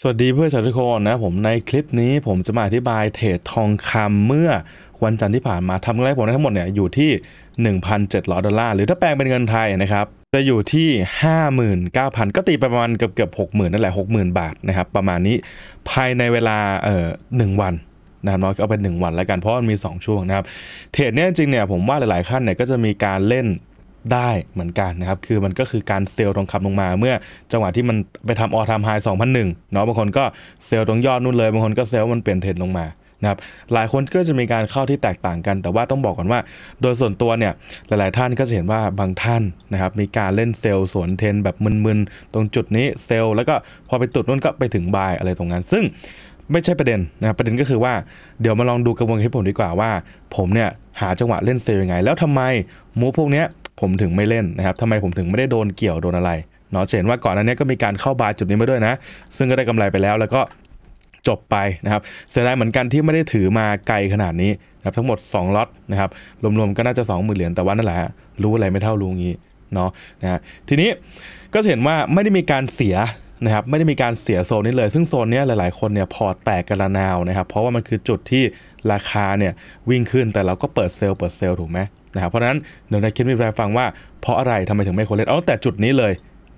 สวัสดีเพื่อนชาวทุกคนนะผมในคลิปนี้ผมจะมาอธิบายเทรดทองคำเมื่อ วันจันทร์ที่ผ่านมาทำกำไรผมทั้งหมดเนี่ยอยู่ที่ 1,700 ดอลลาร์หรือถ้าแปลงเป็นเงินไทยนะครับ จะอยู่ที่ 59,000 ก็ตีประมาณเกือบเกือบกหมื่นั่นแหละ60,000 บาทนะครับ ประมาณนี้ภายในเวลาเอ่อหนึ่งวันนะครับเเอาเป็น 1 วันแล้วกันเพราะมันมี 2 ช่วงนะครับ เทรดเนี่ยจริงเนี่ยผมว่าหลายๆขั้นเนี่ยก็จะมีการเล่นได้เหมือนกันนะครับ คือมันก็คือการเซลล์ทองคาลงมา เมื่อจังหวะที่มันไปทำออทามไฮสองพันหนึ่งเนาะ บางคนก็เซลล์ตรงยอดนู่นเลย บางคนก็เซลล์มันเปลี่ยนเทรนลงมา นะครับ หลายคนก็จะมีการเข้าที่แตกต่างกัน แต่ว่าต้องบอกก่อนว่า โดยส่วนตัวเนี่ย หลายๆ ท่านก็จะเห็นว่าบางท่านนะครับ มีการเล่นเซลล์สวนเทนแบบมึนๆ ตรงจุดนี้เซลล์แล้วก็พอไปตุดนู่นก็ไปถึงบายอะไรตรงนั้นซึ่ง ไม่ใช่ประเด็นนะครับประเด็นก็คือว่า เดี๋ยวมาลองดูกระบวนการผลดีกว่าว่าผมเนี่ย หาจังหวะเล่นเซลล์ยังไง แล้วทำไมมูพวกเนี้ยผมถึงไม่เล่นนะครับทำไมผมถึงไม่ได้โดนเกี่ยวโดนอะไร เนาะเห็นว่าก่อนอันนี้ก็มีการเข้าบาร์จุดนี้มาด้วยนะ ซึ่งก็ได้กำไรไปแล้วแล้วก็จบไปนะครับเสียดายเหมือนกันที่ไม่ได้ถือมาไกลขนาดนี้นะครับทั้งหมด 2ล็อตนะครับ รวมๆก็น่าจะ2มื่นเหรียญแต่ว่านั่นแหละรู้อะไรไม่เท่ารู้งี้เนาะนะทีนี้ก็เห็นว่าไม่ได้มีการเสียนะครับไม่ได้มีการเสียโซนนี้เลย ซึ่งโซนนี้หลายๆคนเนี่ยพอแตกกระนาวนะครับเพราะว่ามันคือจุดที่ราคาเนี่ยวิ่งขึ้นแต่เราก็เปิดเซลล์เปิดเซลล์ถูกไหมนะครับเพราะนั้นเดี๋ยวนายคิดมีแปลฟังว่าเพราะอะไรทำไมถึงไม่โคเลนเอาแต่จุดนี้เลย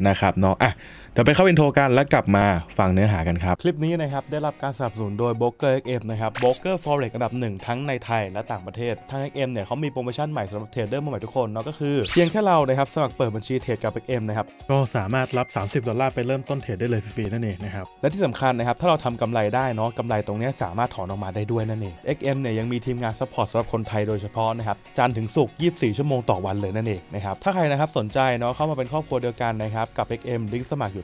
นะครับเนาะอ่ะเดี๋ยวไปเข้าอินโทรกัน แล้วกลับมาฟังเนื้อหากันครับ คลิปนี้นะครับ ได้รับการสนับสนุนโดยบ b กเกอร์เนะครับเกอร์ r f เร็กอันดับหนึ่งทั้งในไทยและต่างประเทศทาง x กเนี่ยเขามีโปรโมชั่นใหม่สำหรับเทรดเดอร์มือใหม่ทุกคน เนาะก็คือเพียงแค่เรานะครับ สมัครเปิดบัญชีเทรดกับ XM นะครับก็สามารถรับ30ดอลลาร์ไปเริ่มต้นเทรดได้เลยฟรีๆนั่นเองนะครับและที่สำคัญนะครับถ้าเราทำกำไรได้เนาะกำไรตรงนี้สามารถถอนออกมาได้ด้วยนั่นเอง x กเนี่ยยังมีทีมงานซัพพอร์ตสำหรับคนไทยโดยเฉพาะนะครับจันถึงศุกร์24ชั่วโมงต่อวันเลยนั่นเองนะครับถ้าใครนะครับสนใจเนาะเข้ามาเป็นครอบครัวเดียวกันนะครับกับ XM ลิงก์สมัครอยู่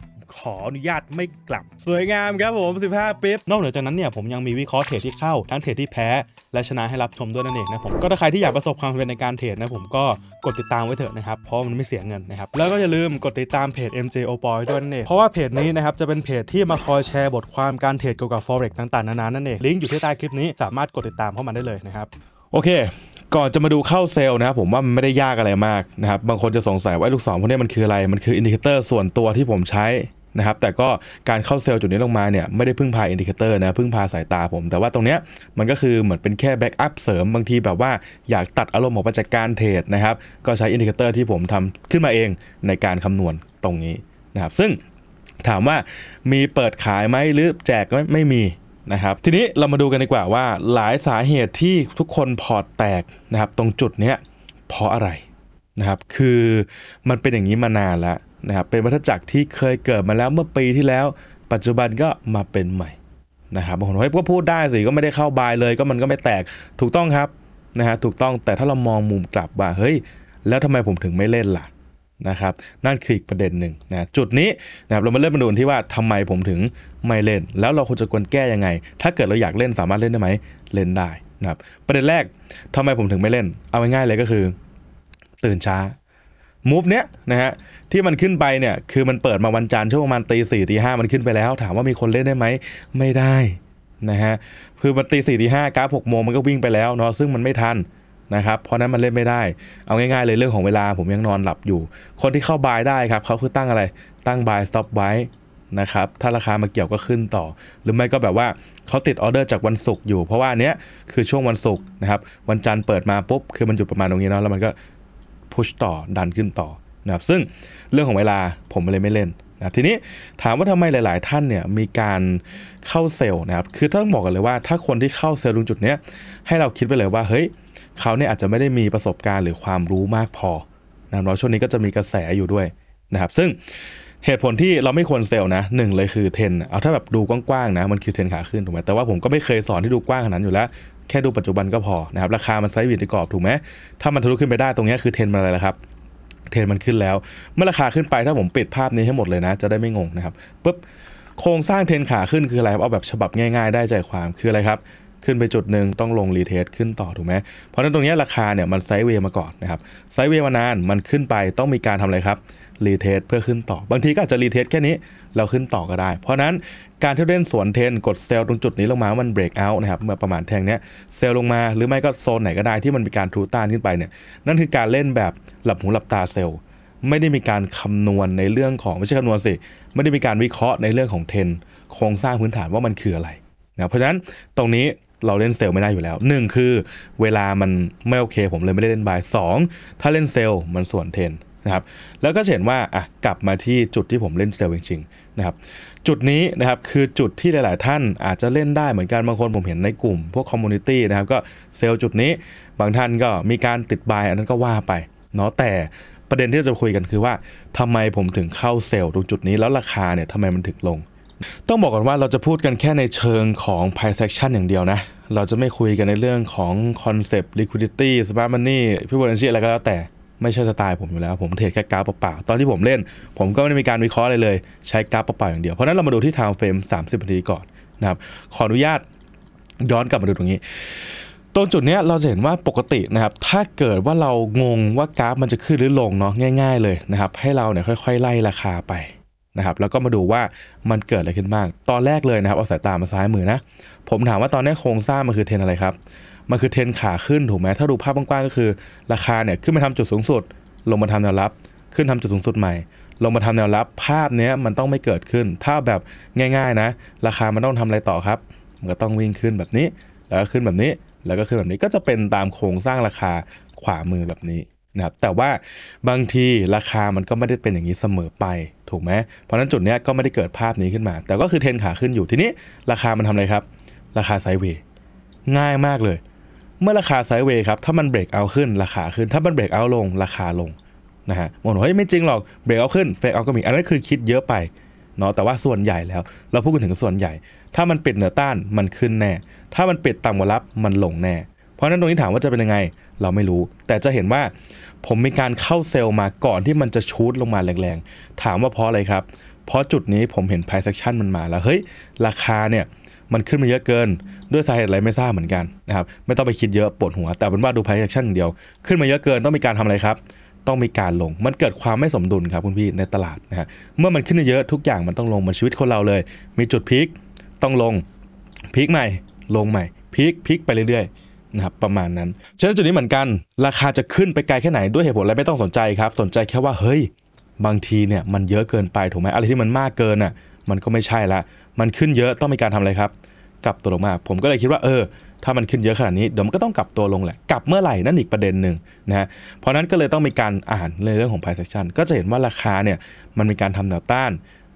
ขออนุญาตไม่กลับสวยงามครับผม 15ปิ๊บนอกเหนือจากนั้นเนี่ยผมยังมีวิเคราะห์เทรดที่เข้า ทั้งเทรดที่แพ้ และชนะให้รับชมด้วยนั่นเองนะผม ก็ถ้าใครที่อยากประสบความสำเร็จในการเทรดนะผมก็กดติดตามไว้เถอะนะครับ เพราะมันไม่เสียเงินนะครับ แล้วก็อย่าลืมกดติดตามเพจ MJ o p o y ด้วยนั่นเองเพราะว่าเพจนี้นะครับจะเป็นเพจที่มาคอยแชร์บทความการเทรดเกี่ยวกับ forex ต่าง ๆนานานั่นเองลิงก์อยู่ที่ใต้คลิปนี้สามารถกดติดตามเข้ามาได้เลยนะครับโอเคก่อนจะมาดูเข้าเซลล์นะครับผมว่ามันไม่ได้ยากอะไรมากนะครับบางคนจะสงสัยว่าลูกศรพวกนี้มันคืออะไรมันคืออินดิเคเตอร์ส่วนตัวที่ผมใช้นะครับแต่ก็การเข้าเซลล์จุดนี้ลงมาเนี่ยไม่ได้พึ่งพาอินดิเคเตอร์นะพึ่งพาสายตาผม แต่ว่าตรงเนี้ยมันก็คือเหมือนเป็นแค่แบ็กอัพเสริมบางที แบบว่าอยากตัดอารมณ์ของประจากการเทรดนะครับก็ใช้อินดิเคเตอร์ที่ผมทำขึ้นมาเองในการคำนวณตรงนี้นะครับซึ่งถามว่ามีเปิดขายไหมหรือแจกไม่ไม่มีนะครับ ทีนี้เรามาดูกันดีกว่าว่าหลายสาเหตุที่ทุกคนพอร์ตแตกนะครับตรงจุดเนี้ยเพราะอะไรนะครับคือมันเป็นอย่างนี้มานานแล้วนะครับเป็นวัฏจักรที่เคยเกิดมาแล้วเมื่อปีที่แล้วปัจจุบันก็มาเป็นใหม่นะครับบางคนเฮ้ยก็พูดได้สิก็ไม่ได้เข้าบายเลยก็มันก็ไม่แตกถูกต้องครับนะฮะถูกต้องแต่ถ้าเรามองมุมกลับว่าเฮ้ย แล้วทำไมผมถึงไม่เล่นล่ะนะครับนั่นคืออีกประเด็นหนึ่งนะจุดนี้นะครับเรามาเริ่มมาดูที่ว่าทำไมผมถึงไม่เล่น แล้วเราควรจะควรแก้ยังไง ถ้าเกิดเราอยากเล่นสามารถเล่นได้ไหมเล่นได้นะครับประเด็นแรกทำไมผมถึงไม่เล่น เอาง่ายๆเลยก็คือ ตื่นช้ามูฟเนี้ยนะฮะที่มันขึ้นไปเนี่ยคือมันเปิดมาวันจันทร์ช่วงประมาณตีสี่ตีห้ามันขึ้นไปแล้ว ถามว่ามีคนเล่นได้ไหมไม่ได้ นะฮะ คือมันตีสี่ตีห้ากราฟหกโมงมันก็วิ่งไปแล้วเนาะซึ่งมันไม่ทัน นะครับ เพราะนั้นมันเล่นไม่ได้ เอาง่ายๆเลย เรื่องของเวลาผมยังนอนหลับอยู่ คนที่เข้าบายได้ครับเขาคือตั้งอะไรตั้งบายสต็อปไว้นะครับถ้าราคามาเกี่ยวก็ขึ้นต่อ หรือไม่ก็แบบว่าเขาติดออเดอร์จากวันศุกร์อยู่ เพราะว่าอันเนี้ยคือช่วงวันศุกร์นะครับวันจันทร์เปิดมาปุ๊บคือมันหยุดประมาณตรงนี้เนาะแล้วมันก็พุชต่อดันขึ้นต่อนะครับซึ่งเรื่องของเวลาผมเลยไม่เล่นนะทีนี้ถามว่าทำไมหลายๆท่านเนี่ยมีการเข้าเซลล์นะครับคือต้องบอกกันเลยว่า ถ้าคนที่เข้าเซลล์ตรงจุดนี้ให้เราคิดไปเลยว่าเฮ้ยเขาเนี่ยอาจจะไม่ได้มีประสบการณ์หรือความรู้มากพอนะเราช่วงนี้ก็จะมีกระแสอยู่ด้วยนะครับซึ่งเหตุผลที่เราไม่ควรเซลล์นะหนึ่งเลยคือ เทนเอาถ้าแบบดูกว้างๆนะมันคือเทนขาขึ้นถูกไหมแต่ว่าผมก็ไม่เคยสอนที่ดูกว้างขนาดนั้นอยู่แล้วแค่ดูปัจจุบันก็พอนะครับราคามันไซด์วิงในกรอบถูกไหมถ้ามันทะลุขึ้นไปได้ตรงนี้คือเทนมาอะไรละครับ เทนมันขึ้นแล้ว เมื่อราคาขึ้นไปถ้าผมปิดภาพนี้ให้หมดเลยนะ จะได้ไม่งงนะครับปุ๊บโครงสร้างเทนขาขึ้นคืออะไรเอาแบบฉบับง่ายๆได้ใจความคืออะไรครับขึ้นไปจุดหนึ่งต้องลงรีเทสขึ้นต่อถูกไหมเพราะนั้นตรงนี้ราคาเนี่ยมันไซด์เวย์มาก่อนนะครับไซด์เวย์มานานมันขึ้นไปต้องมีการทำอะไรครับรีเทสเพื่อขึ้นต่อ บางทีก็อาจจะรีเทสแค่นี้เราขึ้นต่อก็ได้เพราะนั้นการที่เล่นสวนเทน กดเซลล์ตรงจุดนี้ลงมามันเบรกเอาท์นะครับเมื่อประมาณแทงเนี้ยเซลล์ลงมาหรือไม่ก็โซนไหนก็ได้ ที่มันมีการทูต้านขึ้นไปเนี่ยนั่นคือการเล่นแบบหลับหูหลับตาเซลล์ ไม่ได้มีการคำนวณในเรื่องของ ไม่ใช่คำนวณสิไม่ได้มีการวิเคราะห์ในเรื่องของเทนโครงสร้างพื้นฐานว่ามันคืออะไรนะเพราะฉะนั้นตรงนี้เราเล่นเซลล์ไม่ได้อยู่แล้ว1คือ เวลามันไม่โอเค ผมเลยไม่ได้เล่นบาย 2 ถ้าเล่นเซลล์มันส่วนเทนนะครับแล้วก็เห็นว่าอ่ะกลับมาที่จุดที่ผมเล่นเซลล์จริงๆนะครับจุดนี้นะครับคือจุดที่หลายๆท่านอาจจะเล่นได้เหมือนกันบางคนผมเห็นในกลุ่มพวกคอมมูนิตี้นะครับก็เซลล์จุดนี้บางท่านก็มีการติดบายอันนั้นก็ว่าไป เนาะแต่ประเด็นที่เราจะคุยกันคือว่า ทำไมผมถึงเข้าเซลล์ตรงจุดนี้แล้วราคาเนี่ยทำไมมันถึงลง ต้องบอกก่อนว่าเราจะพูดกันแค่ในเชิงของ price action อย่างเดียวนะเราจะไม่คุยกันในเรื่องของ concept liquidity smart money fibonacci อะไรก็แล้วแต่ไม่ใช่สไตล์ผมอยู่แล้ว ผมเทรดแค่กราฟเปล่าๆตอนที่ผมเล่น ผมก็ไม่ได้มีการวิเคราะห์อะไรเลยใช้กราฟเปล่าๆอย่างเดียวเพราะนั้นเรามาดูที่ไทม์เฟรม30นาทีก่อน นะครับ ขออนุญาตย้อนกลับมาดูตรงนี้ ตรงจุดนี้เราจะเห็นว่าปกตินะครับ ถ้าเกิดว่าเรางงว่ากราฟมันจะขึ้นหรือลงเนาะง่าย ๆ เลยนะครับ ให้เราเนี่ยค่อย ๆไล่ราคาไปนะครับ แล้วก็มาดูว่ามันเกิดอะไรขึ้นบ้างตอนแรกเลยนะครับเอาสายตามาซ้ายมือนะผมถามว่าตอนนี้โครงสร้างมันคือเทนอะไรครับมันคือเทนขาขึ้นถูกไหมถ้าดูภาพกว้างๆก็คือ ราคาเนี่ย ขึ้นมาทำจุดสูงสุด ลงมาทำแนวรับ ขึ้นทำจุดสูงสุดใหม่ ลงมาทำแนวรับ ภาพเนี้ยมันต้องไม่เกิดขึ้น ถ้าแบบง่าย ๆ นะ ราคามันต้องทำอะไรต่อครับ มันก็ต้องวิ่งขึ้นแบบนี้ แล้วก็ขึ้นแบบนี้ แล้วก็ขึ้นแบบนี้ก็จะเป็นตามโครงสร้างราคาขวามือแบบนี้นะครับ แต่ว่าบางทีราคามันก็ไม่ได้เป็นอย่างนี้เสมอไปถูกไหมเพราะนั้นจุดนี้ก็ไม่ได้เกิดภาพนี้ขึ้นมา แต่ก็คือเทนขาขึ้นอยู่ ทีนี้ ราคามันทำอะไรครับ ราคาไซเวย์ง่ายมากเลยเมื่อราคาไซด์เวย์ครับ ถ้ามันเบรกเอาขึ้น ราคาขึ้นถ้ามันเบรกเอาลงราคาลง นะฮะมองเฮ้ย ไม่จริงหรอกเบรกเอาขึ้นเฟกเอาก็มี อันนั้นคือคิดเยอะไปเนาะแต่ว่าส่วนใหญ่แล้ว เราพูดกันถึงส่วนใหญ่ ถ้ามันปิดเหนือต้านมันขึ้นแน่ ถ้ามันปิดต่ำกว่ารับมันลงแน่ เพราะนั้นตรงนี้ถามว่าจะเป็นยังไง เราไม่รู้ แต่จะเห็นว่าผมมีการเข้าเซลล์มาก่อนที่มันจะชูดลงมาแรงๆ ถามว่าเพราะอะไรครับเพราะจุดนี้ผมเห็น price action มันมา แล้วเฮ้ยราคาเนี่ยมันขึ้นมาเยอะเกิน ด้วยสาเหตุอะไรไม่ทราบเหมือนกันนะครับไม่ต้องไปคิดเยอะปวดหัวแต่เป็นว่าดูไพ่แอคชั่นเดียว ขึ้นมาเยอะเกินต้องมีการทำอะไรครับ ต้องมีการลงมันเกิดความไม่สมดุลครับคุณพี่ในตลาดนะฮะเมื่อมันขึ้นเยอะทุกอย่างมันต้องลงมันชีวิตคนเราเลย มีจุดพีคต้องลงพีคใหม่ลงใหม่พีคพีคไปเรื่อยๆนะครับประมาณนั้นเช่นจุดนี้เหมือนกัน ราคาจะขึ้นไปไกลแค่ไหนด้วยเหตุผลอะไรไม่ต้องสนใจครับสนใจแค่ว่าเฮ้ยบางทีเนี่ยมันเยอะเกินไปถูกไหมอะไรที่มันมากเกินอ่ะมันก็ไม่ใช่ละมันขึ้นเยอะต้องมีการทำอะไรครับกลับตัวลงมาผมก็เลยคิดว่าเออ ถ้ามันขึ้นเยอะขนาดนี้ เดี๋ยวมันก็ต้องกลับตัวลงแหละกลับเมื่อไหร่นั่นอีกประเด็นหนึ่งนะฮะเพราะนั้นก็เลยต้องมีการอ่านในเรื่องของ price action ก็จะเห็นว่าราคาเนี่ยมันมีการทำแนวต้าน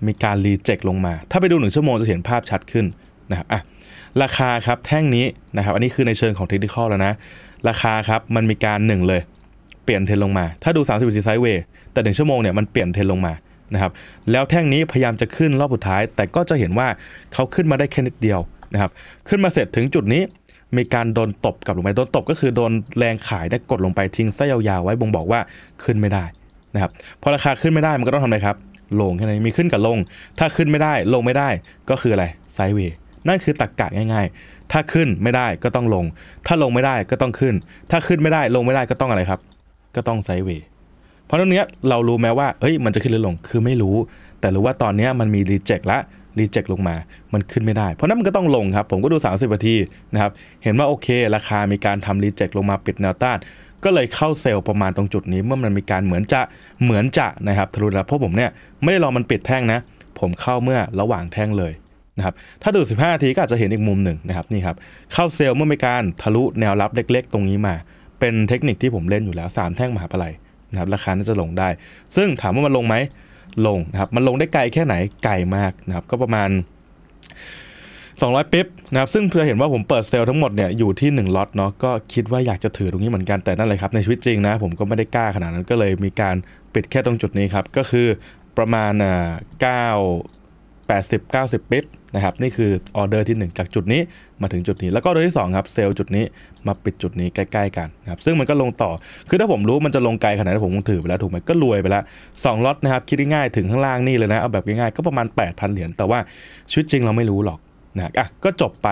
มีการรีเจ็คลงมา ถ้าไปดูหนึ่งชั่วโมงจะเห็นภาพชัดขึ้นนะครับอ่ะราคาครับแท่งนี้นะครับอันนี้คือในเชิงของเทคนิคแล้วนะราคาครับมันมีการหนึ่งเลย เปลี่ยนเทรนลงมา ถ้าดู30มสิบวิไซด์เวย์แต่หนึ่งชั่วโมงเนี่ยมันเปลี่ยนเทรนลงมาะครับแล้วแท่งนี้พยายามจะขึ้นรอบสุดท้ายแต่ก็จะเห็นว่าเขาขึ้นมาได้แค่นิดเดียวนะครับขึ้นมาเสร็จถึงจุดนี้มีการโดนตบกับลงไปโดนตบก็คือโดนแรงขายได้กดลงไปทิ้งไส้ยาวๆไว้บ่งบอกว่าขึ้นไม่ได้นะครับพอราคาขึ้นไม่ได้มันก็ต้องทำอะไรครับลงแค่นั้นมีขึ้นกับลง ถ้าขึ้นไม่ได้ ลงไม่ได้ก็คืออะไรไซด์เวย์นั่นคือตรกกะง่ายๆ ถ้าขึ้นไม่ได้ก็ต้องลง ถ้าลงไม่ได้ก็ต้องขึ้น ถ้าขึ้นไม่ได้ลงไม่ได้ก็ต้องอะไรครับ ก็ต้องไซด์เวย์เพราะตรงนี้เรารู้แม้ว่าเฮ้ยมันจะขึ้นหรือลง คือไม่รู้ แต่รู้ว่าตอนนี้มันมีรีเจ็คละ รีเจ็คลงมา มันขึ้นไม่ได้ เพราะนั้นมันก็ต้องลงครับ ผมก็ดู30นาทีนะครับ เห็นว่าโอเคราคามีการทำรีเจ็คลงมาปิดแนวต้าน ก็เลยเข้าเซลล์ประมาณตรงจุดนี้ เมื่อมันมีการเหมือนจะเหมือนจะนะครับทะลุแล้วเพราะผมเนี่ยไม่ได้รอมันปิดแท่งนะ ผมเข้าเมื่อระหว่างแท่งเลยนะครับ ถ้าดู 15นาทีก็อาจจะเห็นอีกมุมหนึ่งนะครับนี่ครับ เข้าเซลล์เมื่อมีการทะลุแนวรับเล็ก ๆ ตรงนี้มา เป็นเทคนิคที่ผมเล่นอยู่แล้ว 3 แท่งมหาปลายนะครับราคาน่าจะลงได้ ซึ่งถามว่ามันลงไหมลงนะครับ มันลงได้ไกลแค่ไหน ไกลมากนะครับ ก็ประมาณ 200ปิ๊บนะครับ ซึ่งเพื่อเห็นว่าผมเปิดเซลล์ทั้งหมดเนี่ยอยู่ที่1ล็อตเนาะ ก็คิดว่าอยากจะถือตรงนี้เหมือนกัน แต่นั่นเลยครับในชีวิตจริงนะผมก็ไม่ได้กล้าขนาดนั้น ก็เลยมีการปิดแค่ตรงจุดนี้ครับ ก็คือประมาณอ่าเก้า80-90ปิดนะครับ นี่คือออเดอร์ที่ 1 จากจุดนี้มาถึงจุดนี้ แล้วก็ออเดอร์ที่ 2 ครับเซลล์จุดนี้มาปิดจุดนี้ใกล้ ๆ กันนะครับซึ่งมันก็ลงต่อคือถ้าผมรู้มันจะลงไกลขนาดนผมคงถือไปแล้วถูกไหมก็รวยไปแล้ว2ล็อตนะครับ คิดง่ายถึงข้างล่างนี่เลยนะ เอาแบบง่ายๆ ก็ประมาณ 8,000 เหรียญแต่ว่าชีวิตจริงเราไม่รู้หรอกนะอ่ะก็จบไป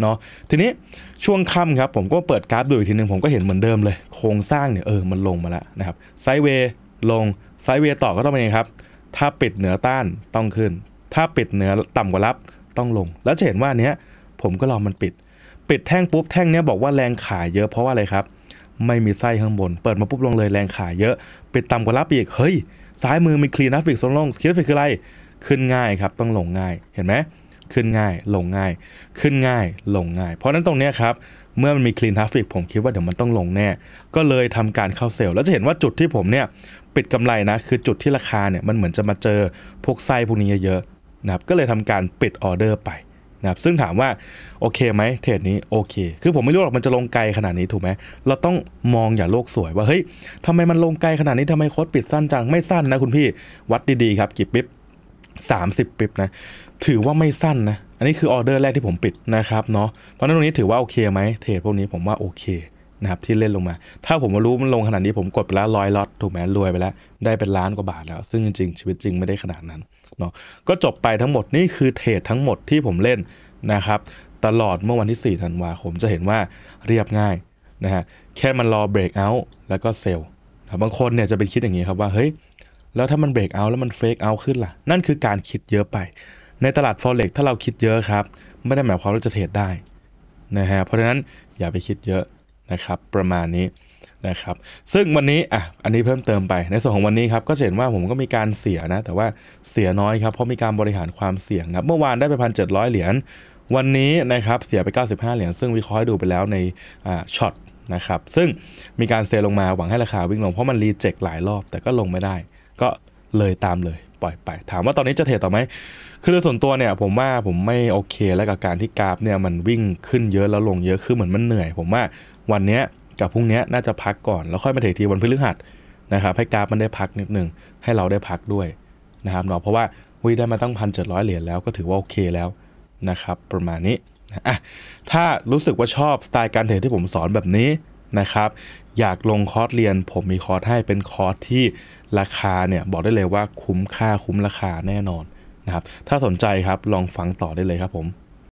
เนาะทีนี้ช่วงค่ำครับผมก็เปิดกราฟดูอีกทีหนึ่งผมก็เห็นเหมือนเดิมเลยโครงสร้างเนี่ยเออมันลงมาแล้วนะครับไซเวย์ลงไซเวย์ต่อก็ต้องเป็นไงครับถ้าปิดเหนือต้านต้องขึ้นถ้าปิดเหนือต่ำกว่ารับต้องลง แล้วจะเห็นว่าเนี้ย ผมก็ลองมันปิด ปิดแท่งปุ๊บ แท่งเนี้ยบอกว่าแรงขายเยอะเพราะว่าอะไรครับ ไม่มีไส้ข้างบน เปิดมาปุ๊บลงเลยแรงขายเยอะ ปิดต่ำกว่ารับอีกเฮ้ยซ้ายมือมีคลีนัฟฟิกโซนลงคลีนัฟฟิกคืออะไร ขึ้นง่ายครับ ต้องลงง่ายเห็นไหมขึ้นง่ายลงง่าย ขึ้นง่ายลงง่าย เพราะนั้นตรงเนี้ยครับเมื่อมันมีคลีนทราฟิกผมคิดว่าเดี๋ยวมันต้องลงแน่ก็เลยทำการเข้าเซลล์แล้วจะเห็นว่าจุดที่ผมเนี่ยปิดกำไรนะคือจุดที่ราคาเนี่ยมันเหมือนจะมาเจอพวกไส้พวกนี้เยอะนะครับก็เลยทำการปิดออเดอร์ไปนะครับซึ่งถามว่า โอเคไหมเทรดนี้โอเค คือผมไม่รู้หรอกมันจะลงไกลขนาดนี้ถูกไหมเราต้องมองอย่าโลกสวย ว่าเฮ้ยทำไมมันลงไกลขนาดนี้ทำไมโค้ดปิดสั้นจังไม่สั้นนะคุณพี่วัดดีๆครับกี่ปิ๊บ30 ปิ๊บนะถือว่าไม่สั้นนะอันนี้คือออเดอร์แรกที่ผมปิดนะครับเนาะเพราะนั้นตรงนี้ถือว่าโอเคไหมเทรดพวกนี้ผมว่าโอเคนะครับที่เล่นลงมา ถ้าผมรู้มันลงขนาดนี้ผมกดไปแล้วร้อยล็อตถูกไหมรวยไปแล้วได้เป็นล้านกว่าบาท แล้วซึ่งจริงๆชีวิตจริงไม่ได้ขนาดนั้นเนาะก็จบไปทั้งหมดนี่คือเทรดทั้งหมดที่ผมเล่นนะครับ ตลอดเมื่อวันที่4ธันวาคมจะเห็นว่าเรียบง่ายนะฮะแค่มันรอเบรกเอาท์แล้วก็เซลล์บางคนเนี่ยจะไปคิดอย่างนี้ครับว่าเฮ้ย แล้วถ้ามันเบรกเอาท์แล้วมันเฟกเอาท์ขึ้นล่ะ นั่นคือการคิดเยอะไป ในตลาด Forex ถ้าเราคิดเยอะครับ ไม่ได้หมายความว่าจะเทรดได้นะฮะเพราะฉะนั้นอย่าไปคิดเยอะนะครับ ประมาณนี้นะครับซึ่งวันนี้อ่ะอันนี้เพิ่มเติมไปในส่วนของวันนี้ครับก็เห็นว่าผมก็มีการเสียนะแต่ว่าเสียน้อยครับเพราะมีการบริหารความเสี่ยงครับเมื่อวานได้ไปพันเจ็ดร้อยเหรียญวันนี้นะครับเสียไป95เหรียญซึ่งวิเคราะห์ดูไปแล้วในช็อตนะครับซึ่งมีการเซลงมาหวังให้ราคาวิ่งลงเพราะมันรีเจ็คหลายรอบ แต่ก็ลงไม่ได้ ก็เลยตามเลยปล่อยไปถามว่าตอนนี้จะเทรดต่อไหมคือโดยส่วนตัวเนี่ยผมว่าผมไม่โอเคแล้วกับการที่กราฟเนี่ยมันวิ่งขึ้นเยอะแล้วลงเยอะคือเหมือนมันเหนื่อย ผมว่าวันเนี้ยกับพรุ่งนี้น่าจะพักก่อนแล้วค่อยมาเทคทีวันพฤหัสนะครับให้กราฟมันได้พักนิดนึงให้เราได้พักด้วยนะครับเนาะเพราะว่าวิได้มาตั้งพันเจ็ดร้อยเหรียญแล้วก็ถือว่าโอเค แล้วนะครับ ประมาณนี้อ่ะถ้ารู้สึกว่าชอบสไตล์การเทรดที่ผมสอนแบบนี้นะครับ อยากลงคอร์สเรียนผมมีคอร์สให้เป็นคอร์สที่ราคาเนี่ยบอกได้เลยว่าคุ้มค่าคุ้มราคาแน่นอนนะครับถ้าสนใจครับลองฟังต่อได้เลยครับผม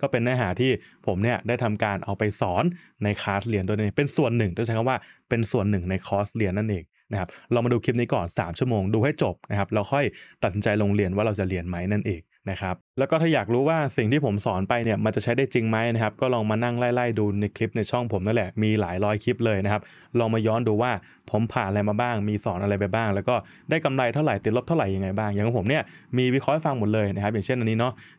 ก็เป็นเนื้อหาที่ผมเนี่ยได้ทำการเอาไปสอนในคลาสเรียนโดยเป็นส่วนหนึ่งต้องใช้คำว่าเป็นส่วนหนึ่งในคอร์สเรียนนั่นเองนะครับเรามาดูคลิปนี้ก่อน 3 ชั่วโมงดูให้จบนะครับเราค่อยตัดสินใจลงเรียนว่าเราจะเรียนไหมนั่นเองนะครับแล้วก็ถ้าอยากรู้ว่าสิ่งที่ผมสอนไปเนี่ยมันจะใช้ได้จริงไหมนะครับก็ลองมานั่งไล่ๆดูในคลิปในช่องผมนั่นแหละมีหลายร้อยคลิปเลยนะครับลองมาย้อนดูว่าผมผ่านอะไรมาบ้าง มีสอนอะไรไปบ้าง แล้วก็ได้กำไรเท่าไหร่ติดลบเท่าไหร่ยังไงบ้างอย่างของผมเนี่ยมีวิเคราะห์ฟังหมดเลยนะครับอย่างเช่นอันนี้เนาะ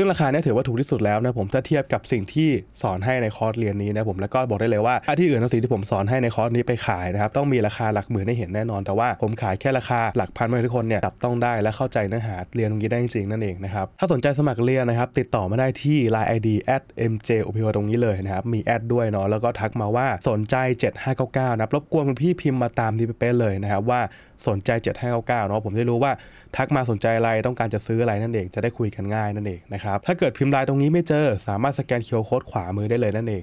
ซึ่งราคาเนี่ยถือว่าถูกที่สุดแล้วนะผมถ้าเทียบกับสิ่งที่สอนให้ในคอร์สเรียนนี้นะผมแล้วก็บอกได้เลยว่าที่อื่นเอาสิ่งที่ผมสอนให้ในคอร์สนี้ไปขายนะครับต้องมีราคาหลักหมื่นให้เห็นแน่นอน แต่ว่าผมขายแค่ราคา หลักพันไม่ทุกคนเนี่ยจับต้องได้และเข้าใจเนื้อหาเรียนตรงนี้ได้จริงๆนั่นเองนะครับถ้าสนใจสมัครเรียนนะครับติดต่อมาได้ที่ Line ID @mjopw ตรงนี้เลยนะครับมีแอดด้วยเนาะแล้วก็ทักมาว่าสนใจ7599นะรบกวนพี่พิมพ์มาตามที่เป๊ะเลยนะครับว่าสนใจ7599เนาะผมได้รู้ว่า ทักมาสนใจอะไรต้องการจะซื้ออะไรนั่นเองจะได้คุยกันง่ายนั่นเองนะครับถ้าเกิดพิมพ์ลายตรงนี้ไม่เจอสามารถสแกนเคียวโค้ดขวามือได้เลยนั่นเอง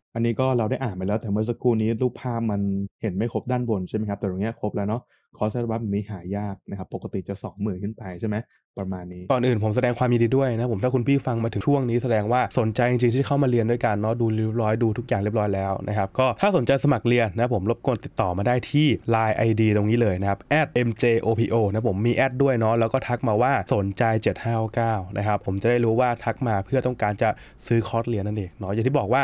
บอันนี้ก็เราได้อ่านไปแล้วแต่เมื่อสักครู่นี้รูปภาพมันเห็นไม่ครบด้านบนใช่ไหมครับแต่ตรงนี้ครบแล้วเนาะคอร์สอั์บั้มนี้หายากนะครับปกติจะสองหมื่นขึ้นไปใช่ไหมประมาณนี้ก่อนอื่นผมแสดงความยินดีด้วยนะผมถ้าคุณพี่ฟังมาถึงช่วงนี้แสดงว่าสนใจจริงๆที่เข้ามาเรียนด้วยกันเนาะดูเรียบร้อยดูทุกอย่างเรียบร้อยแล้วนะครับก็ถ้าสนใจสมัครเรียนนะผมรบกวนติดต่อมาได้ที่ Line ID ตรงนี้เลยนะครับ @mjopo นะผมมีแอดด้วยเนาะแล้วก็ทักมาว่าสนใจ7599นะครับผมจะได้รู้ว่าทักมาเพื่อต้องการจะซื้อคอร์สเรียนนั่นเองเนาะอย่างที่บอกว่า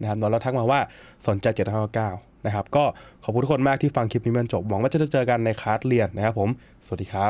นะครับแเราทักมาว่าสนใจ7้9นะครับ ก็ ขอบคุณทุกคนมากที่ฟังคลิปนี้มันจบ หวังว่าจะเจอกันในคลาสเรียนนะครับผม สวัสดีครับ